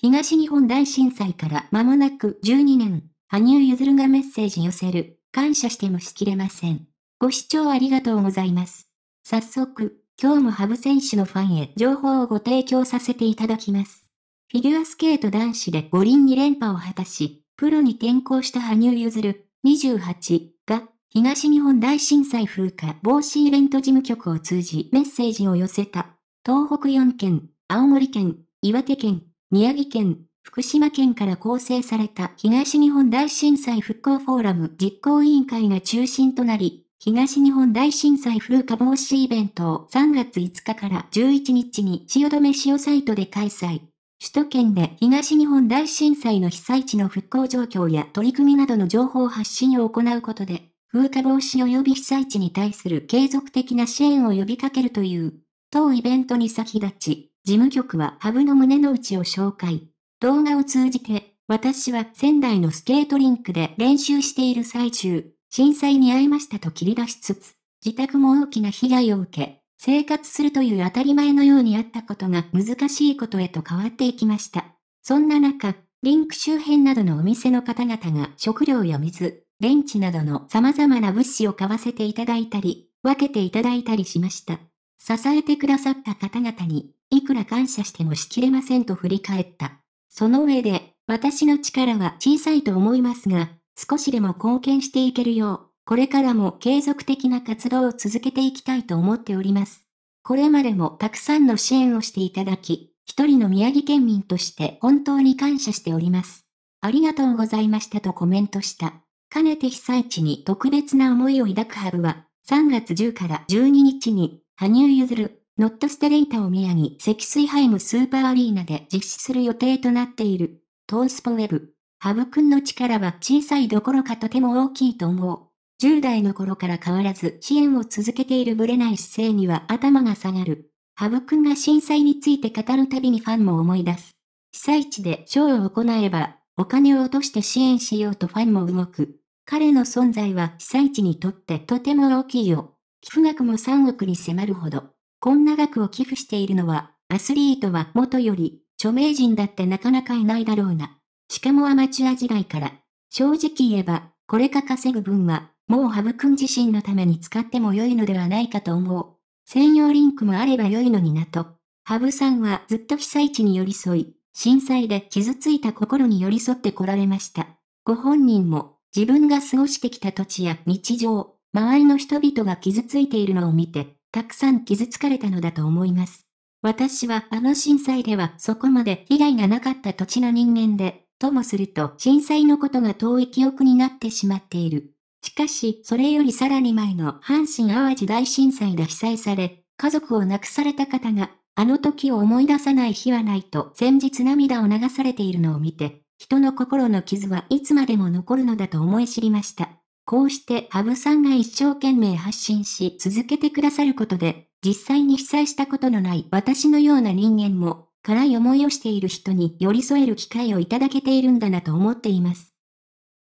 東日本大震災から間もなく12年、羽生結弦がメッセージ寄せる、感謝してもしきれません。ご視聴ありがとうございます。早速、今日も羽生選手のファンへ情報をご提供させていただきます。フィギュアスケート男子で五輪に連覇を果たし、プロに転向した羽生結弦28が、東日本大震災風化防止イベント事務局を通じメッセージを寄せた、東北4県、青森県、岩手県、宮城県、福島県から構成された東日本大震災復興フォーラム実行委員会が中心となり、東日本大震災風化防止イベントを3月5日から11日に潮止め潮サイトで開催。首都圏で東日本大震災の被災地の復興状況や取り組みなどの情報発信を行うことで、風化防止及び被災地に対する継続的な支援を呼びかけるという、当イベントに先立ち、事務局はハブの胸の内を紹介。動画を通じて、私は仙台のスケートリンクで練習している最中、震災に遭いましたと切り出しつつ、自宅も大きな被害を受け、生活するという当たり前のようにあったことが難しいことへと変わっていきました。そんな中、リンク周辺などのお店の方々が食料や水、電池などの様々な物資を買わせていただいたり、分けていただいたりしました。支えてくださった方々に、いくら感謝してもしきれませんと振り返った。その上で、私の力は小さいと思いますが、少しでも貢献していけるよう、これからも継続的な活動を続けていきたいと思っております。これまでもたくさんの支援をしていただき、一人の宮城県民として本当に感謝しております。ありがとうございましたとコメントした。かねて被災地に特別な思いを抱くハブは、3月10から12日に羽生結弦、ノットステレイタを宮城、積水ハイムスーパーアリーナで実施する予定となっている。トースポウェブ。ハブくんの力は小さいどころかとても大きいと思う。10代の頃から変わらず支援を続けているぶれない姿勢には頭が下がる。ハブくんが震災について語るたびにファンも思い出す。被災地でショーを行えば、お金を落として支援しようとファンも動く。彼の存在は被災地にとってとても大きいよ。寄付額も3億に迫るほど。こんな額を寄付しているのは、アスリートは元より、著名人だってなかなかいないだろうな。しかもアマチュア時代から。正直言えば、これか稼ぐ分は、もうハブ君自身のために使っても良いのではないかと思う。専用リンクもあれば良いのになと。ハブさんはずっと被災地に寄り添い、震災で傷ついた心に寄り添ってこられました。ご本人も、自分が過ごしてきた土地や日常、周りの人々が傷ついているのを見て、たくさん傷つかれたのだと思います。私はあの震災ではそこまで被害がなかった土地の人間で、ともすると震災のことが遠い記憶になってしまっている。しかし、それよりさらに前の阪神淡路大震災で被災され、家族を亡くされた方が、あの時を思い出さない日はないと先日涙を流されているのを見て、人の心の傷はいつまでも残るのだと思い知りました。こうして羽生さんが一生懸命発信し続けてくださることで、実際に被災したことのない私のような人間も、辛い思いをしている人に寄り添える機会をいただけているんだなと思っています。